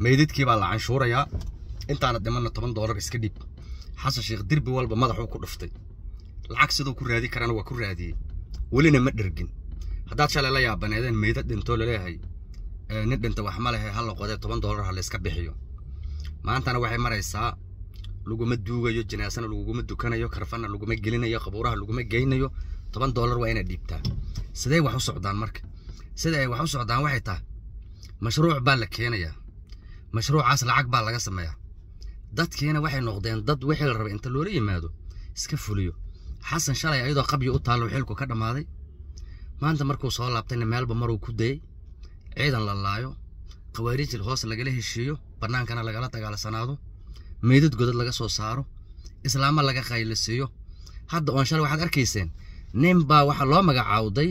meydadkii baa la canshuurayaa intaana dhimanna toban doolar iska dhiib xasan sheekh dirbi walba madaxuu ku dhuftay lacag siduu ku raadi karana waa ku raadiyey welina ma dhergin haddaad shalay la yaabaneedeen meydad dhintoo laleeyahay nin dhinta wax ma lehe halla qodee toban doolar ha layska bixiyo maantana waxay maraysaa laguma duugayo jinaasana laguma dukanayo karfanna laguma gelinayo qabuuraha laguma geynayo toban doolar waa inaad dhiibtaa siday wax u socdaan marka sida ay wax u socdaan waxay tahay mashruuc baa la keenayaa mashruucaas lacag baa laga sameeyaa dadkiina waxay noqdeen dad wixii la rabay inta loola yimaado iska fuliyo xasan shalay ayadoo qabyi u taallo xilku ka dhammaaday maanta markuu soo laabtayna meelba maruu ku dayey ciidan la laayo khawaarijil hoos lagala heshiiyo bannaankana lagala dagaalsanaado meydad godad laga soo saaro islaamo laga qaylisiiyo hadda oon shalay waxaad arkayseen nin baa waxaa loo magacaawday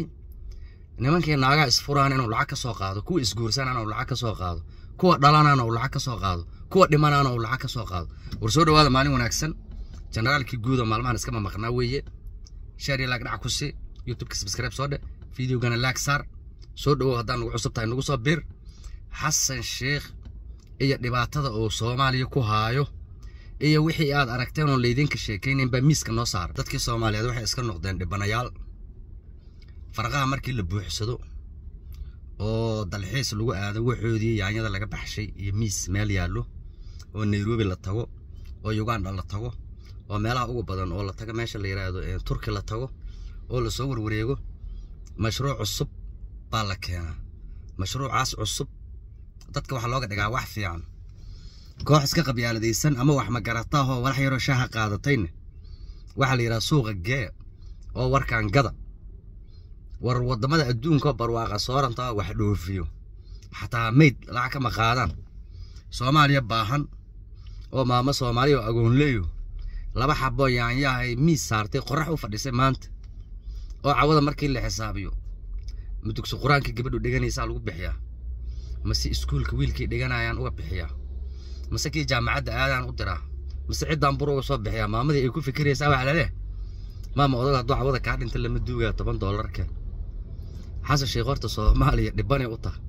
nimankii naagaa isfuraan inuu lacag ka soo qaado kuwa isguursanaan inuu lacag ka soo qaado kuwa dhalanaana uu lacag ka soo qaado kuwa dhimanaana uu lacag ka soo qaado war soo dhawaada maalin wanaagsan generaalkii guuda maalmahan iska maqnaa weeye sheer iyo laag dhac ku youtubeka subscribe soo dhe fideogana laag saar soo dhawow haddaan nagu cusub tahay nagu soo bir xasan sheekh iyo dhibaatada uu soomaaliya ku haayo iyo wixii aad aragteen oon laydinka sheekaynayn baa miiska noo saara dadkii soomaaliyeed waxay iska noqdeen dhibanayaal farqaha markii la buuxsado oo dalxiis lagu aado waxoodii yaanyada laga baxshay iyo miis meel yaallo oo nairobi la tago oo uganda la tago oo meelaha ugu badan oo la tago meesha la yiraahdo turki la tago oo lasoo warwareego mashruuc cusub baa la keenaa mashruucaas cusub dadka waxaa looga dhigaa wax fiican koox iska qabyaaladaysan ama wax magarataahoo walax yaroo shaaha qaadatayna waxaa la yidhaha suuqa gee oo warkaan gada war wadamada adduunka barwaaqa sooranta wax dhoofiyo xataa mayd lacag kama qaadaan soomaaliya baahan oo maamo soomaaliya oo agoonleyo laba xaboo yaanyahay miis saartay qorax u fadhisay maanta oo cawada markii la xisaabiyo ma dugso qur aankii gabadhu dhiganaysaa lagu bixiyaa mase iskuulka wiilkii dhiganayaan uga bixiyaa mase kii jaamacadda aadaan u diraa mase ciddaan bur uga soo bixiyaa maamadii ay ku fikiraysaa wax laleh maama odag hadduu cawada kaa dhinta lama duugaa toban doolarka xasashii horta soomaaliya dhibanay u tahay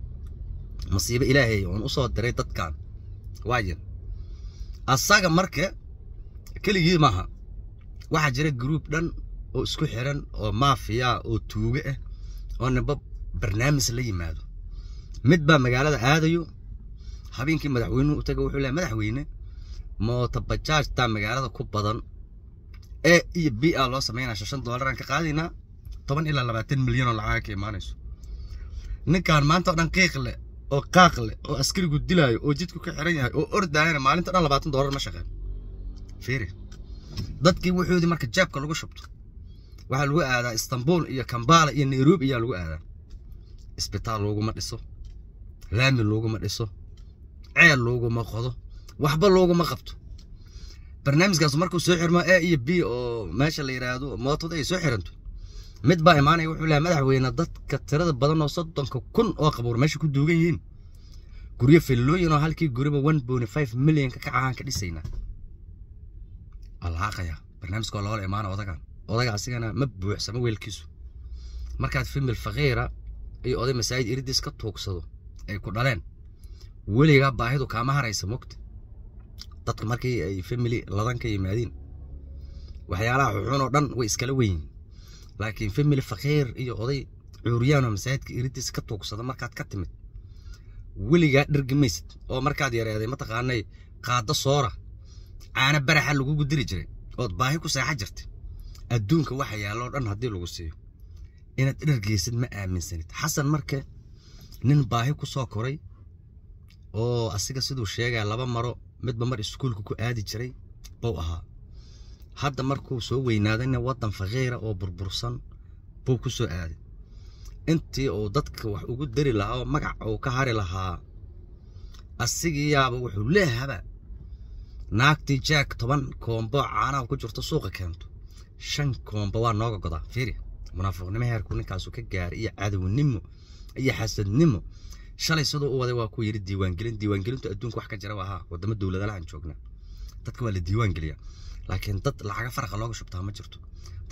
masiibo ilaahay oon usoo diray dadkan waajir asaga marka keligii maaha waxaa jira gruub dhan oo isku xiran oo maafiya oo tuuge ah oo nimba barnaamij la yimaado mid baa magaalada aadayo habeenkii madaxweynuhu u taga wuxuu lehay madaxweyne mooto bajaajtaa magaalada ku badan ee iyo b a loo samaynaa shan doolaraan ka qaadaynaa toban ilaa labaatan milyan oo lacaga ka imaanayso ninkaan maanta o dhan qiiq leh oo qaaq leh oo askarigu dilaayo oo jidku ka xiran yahay oo ordaayana maalinta dhan labaatan doolar ma shaqeen fiiri dadkii wuxuudii marka jaabka lagu shubto waxaa lagu aadaa istanbul iyo kambala iyo nairobi ayaa lagu aadaa isbitaal looguma dhiso laami looguma dhiso ceel looguma qodo waxba looguma qabto barnaamijkaas markuu soo xirmo a iyo b oo meesha la yidhaahdo mootoda ay soo xiranto mid baa imaanaya wuxuu lehay madaxweyne dadka tirada badan oo soddonka kun oo qabuur meesha ku duugan yihiin guryo fillooyin oo halkii guriba one bony five millionka ka cahaan ka dhisaynaa allaaqaya barnaamijka loola imaana odagan odaga asigana ma buuxsama weelkiisu markaad fimil fakiira iyo oday masaaid iridis ka tuugsado ay ku dhaleen weligaa baahidu kaama haraysa mogta dadka markii ay famili ladanka yimaadiin waxyaalaha xuxuun oo dhan way iskala weyn laakiin family fakhiir iyo oday cuuryaanoo masaajidka iritiisa ka tuugsada markaad ka timid weligaa dhergi oo markaad yareeday mataqaanay qaado soora caana baraxa lagugu diri jiray ood baahi ku seexa jirtay adduunka waxa yaalloo dhan haddii lagu siiyo inaad dhergeysid ma aaminsanid xasan marke nin baahi ku soo koray oo asiga siduu sheegaa laba maro midba mar iskuulka ku aadi jiray bou ahaa hadda markuu soo weynaadayna waddan faqiira oo burbursan buu ku soo aaday intii uu dadka wax ugu dari lahaa oo magac uu ka hari lahaa asigiiyaaba wuxuu leehaba naagtii jaak toban koombo caanaha ku jirto suuqa keento shan koombo waa nooga godaa fiiri munaafiqnimo heerku ninkaasu ka gaaray iyo cadownimo iyo xasadnimo shalay siduu u waday waa ku yidhi diiwaangelin diiwaangelintu adduunka wax ka jira waa ahaa wadamo dowladalahan joognaa dadka waa la diiwaan geliyaa laakiin dad lacaga faraqa looga shubtaa ma jirto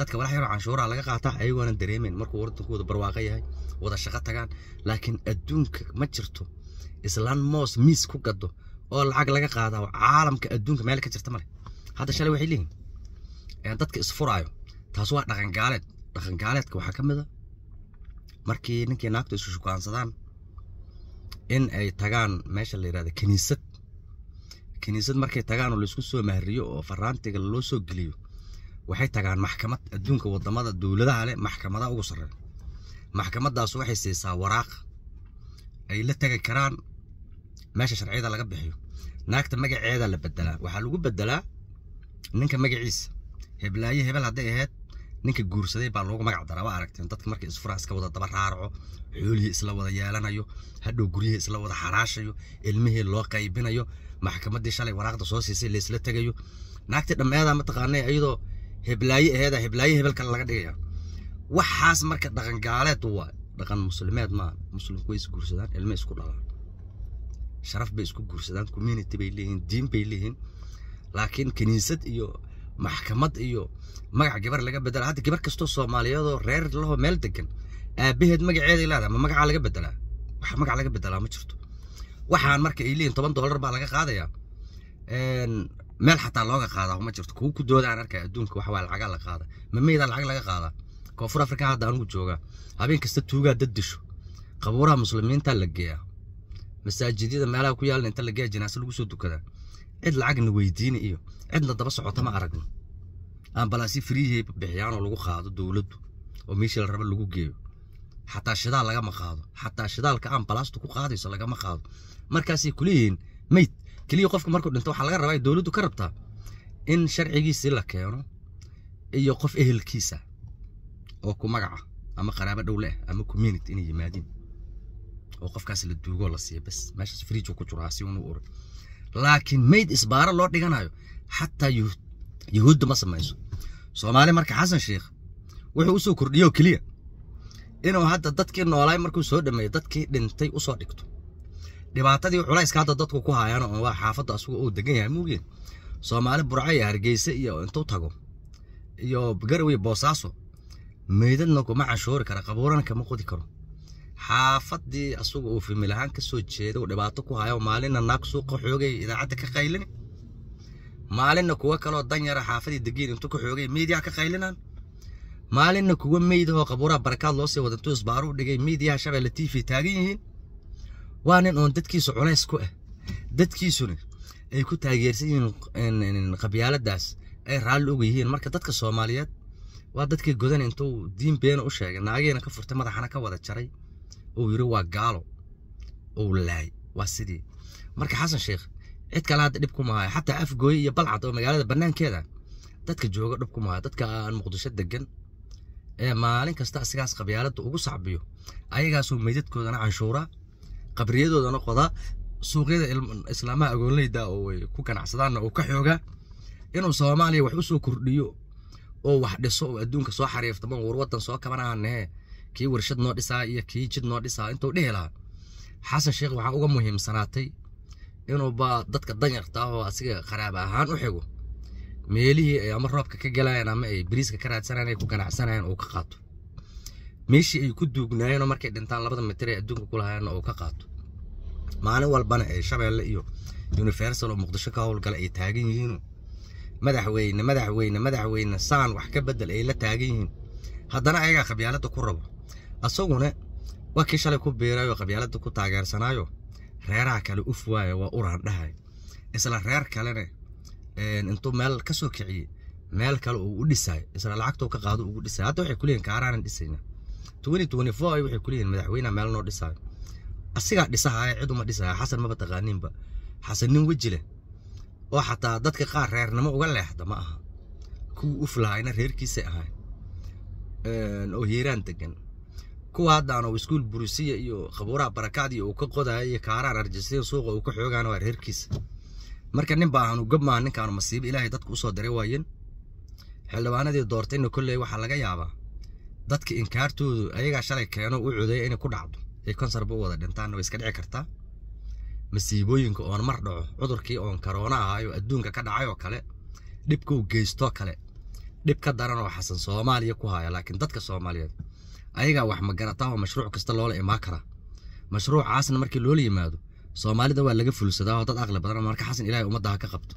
dadka walax yaroo canshuuraha laga qaataa ayagoona dareemeyn markuu waddankooda barwaaqo yahay wada shaqo tagaan laakiin adduunka ma jirto islaan moos miis ku gado oo lacag laga qaadaa caalamka adduunka meel ka jirta male hadda shalay waxay leeyihin dadka isfuraayo taas waa dhaqangaaleed dhaqangaaleedka waxaa ka mid a ah markii ninkii naagtu isu shukaansadaan in ay tagaan meesha la yidhahda kiniisad kiniisad markay tagaan oo laysku soo mahriyo oo faraantiga loo soo geliyo waxay tagaan maxkamad adduunka wadamada dowladaha leh maxkamadaha ugu sarreeya maxkamadaas waxay siisaa waraaq ay la tegi karaan meesha sharciyada laga bixiyo naagta magaceeda la bedelaa waxaa lagu bedelaa ninka magaciisa heblaaye hebel hadday ahayd ninka guursaday baa loogu magac daraa waa aragteen dadka marka isfuraha iska wada daba raaraco xoolihii isla wada yeelanayo hadhow guryihii isla wada xaraashayo ilmihii loo qaybinayo maxkamaddii shalay waraaqda soo siisay laysla tegayo naagtii dhammeedaa mataqaanay iyadoo heblaaye aheeda heblaaye hebel laga dhigaya waxaas marka dhaqangaaleed waa dhaqan muslimeed maa muslimku way isguursadaan ilmo isku dhalaan sharaf bay isku guursadaan community bay leeyihiin diin bay leeyihiin laakiin kiniisad iyo maxkamad iyo magac gabar laga bedela hadda gabar kastoo soomaaliyadoo reer laho meel degan aabaheed magaceeday leedahay ma magacaa laga bedelaa wax magac laga bedelaa ma jirto waxaan marka ay leeyihin toban dollar baa laga qaadayaa meel xataa looga qaadaa ma jirto kuwa ku doodaan arkaa adduunka wax waa lacagaa la qaada mameydaa lacag laga qaadaa koonfur afrika hadda anugu joogaa habeen kasta tuugaa dad disho qabuuraha muslimiinta la geeyaa masaajidyada meelaha ku yaalan inta la geeya jinaasa lagu soo dukadaa cid lacagna weydiina iyo cidna daba socota ma aragno ambalasi friiheyba bixiyaanoo lagu qaado dowladdu oo meeshii la raba lagu geeyo xataa shidaal lagama qaado xataa shidaalka ambalaasta ku qaadayso lagama qaado markaasay kuleeyihiin mayd keliya qofka markuu dhinto waxaa laga rabaa dowladdu ka rabtaa in sharcigiisii la keeno iyo qof ehelkiisa oo ku magaca ama qaraabo dhow leh ama community inay yimaadiin oo qofkaas la duugoo la siiya bas meeshaas friijuu ku jiro hasi unu uray laakiin mayd isbaaro loo dhiganayo xataa yuhuudda ma samayso soomaali marka xasan sheekh wuxuu usoo kordhiyo keliya inuu hadda dadkii noolaay markuu soo dhameeyo dadkii dhintay usoo dhigto dhibaatadii culayska hadda dadku ku haayaan oo waa xaafadda asugu uu degan yahay muugeen soomaali burca iyo hargeyse iyo intuu tago iyo garowe boosaaso meydadna kuma cashuuri kara qabuurana kama qodi karo xaafadii asaga uu fimilahaan kasoo jeeda uu dhibaato ku hayo maalinna naag suuqa xoogay idaacadda ka qaylin maalinna kuwa kaloo danyara xaafadii degiin intuu ka xoogay miidiyaha ka qaylinaan maalinna kuwa meydahoo qabuuraha barakaad loo sii wadantuu isbaaru dhigay midiyaha shabeelle t v taagan yihiin waa nin oon dadkiisu culays ku ah dadkiisuna ay ku taageersan yihiin qabyaaladaas ay raalli uga yihiin marka dadka soomaaliyeed waa dadkii godan intuu diin beena u sheegay naagiina ka furtay madaxana ka wada jaray uu yiri waa gaalo uu laay waa sidii marka xasan sheekh cid kale hadda dhib kuma xataa afgooy iyo balcad oo magaalada banaankeeda dadka jooga dhib kuma dadka aan muqdisho degan ee maalin kasta asigaas qabyaaladda ugu sacbiyo ayagaasoo meydadkoodana canshuura qabriyadoodana qoda suuqyada islaamaha agoonleyda oo ay ku ganacsadaanna uu ka xooga inuu soomaaliya wax usoo kordhiyo oo wax dhiso oo adduunka soo xariiftama war waddan soo kabanahanahe kii warshad noo dhisaa iyo kii jid noo dhisaa intuu dhihi lahaa xasan sheekh waxaa uga muhiimsanaatay inuuba dadka danyarta ah oo asiga qaraab ahaan u xigo meelihii ay ama roobka ka galayeen ama ay bariiska ka raadsanayeen ay ku ganacsanayeen uu ka qaato meeshii ay ku duugnaayeenoo markay dhintaan labada mitir ee adduunka ku lahaayeenna uu ka qaato maalin walbana ee shabeelle iyo universal oo muqdisho ka howlgala ay taagan yihiin madaxweyne madaxweyne madaxweyne saan wax ka bedel ay la taagan yihiin haddana ayagaa khabyaalada ku rabo asaguna waa kii shalay ku biirayo qabyaalada ku taageersanaayo reeraha kale uf waayo waa uraan dhahay isla reer kalena intuu meel kasoo kiciyey meel kale uu u dhisaay isla lacagto ka qaado ugu dhisaay hadda waxay kuleeyihin kaaraanan dhisayna waxay kuleeyihin madaxweyneha meel noo dhisaayo asigaa dhisahaya cid uma dhisaya xasan maba taqaaniinba xasan nin weji leh oo xataa dadka qaar reernimo uga leexda ma aha kuwii uf lahaayna reerkiisay ahayn oo hiiraan degan kuwa haddaan oo iskuul burisiya iyo khabuuraha barakacdiya uu ka qodaya iyo kaaraan arjisaya suuqa uu ka xoogaana waa reerkiisa marka nin baa aanu gabmaa ninkaanu masiibo ilaahay dadku usoo diray waayeen xildhibaanadii doortayna kolley waxaa laga yaabaa dadka inkaartoodu ayagaa shalay keeno u codeeya inay ku dhacdo ay konsarba u wada dhintaanna way iska dhici kartaa masiibooyinka oon mar dhaco cudurkii oon karoona ahaayo adduunka ka dhacay oo kale dhibkuu geystoo kale dhib ka daran oo xasan soomaaliya ku haaya laakiin dadka soomaaliyeed ayagaa wax ma garata oo mashruuc kasta loola imaa karaa mashruucaasna markii loola yimaado soomaalida waa laga fulsadaa oo dad aqli badan marka xasan ilahay ummadda ha ka qabto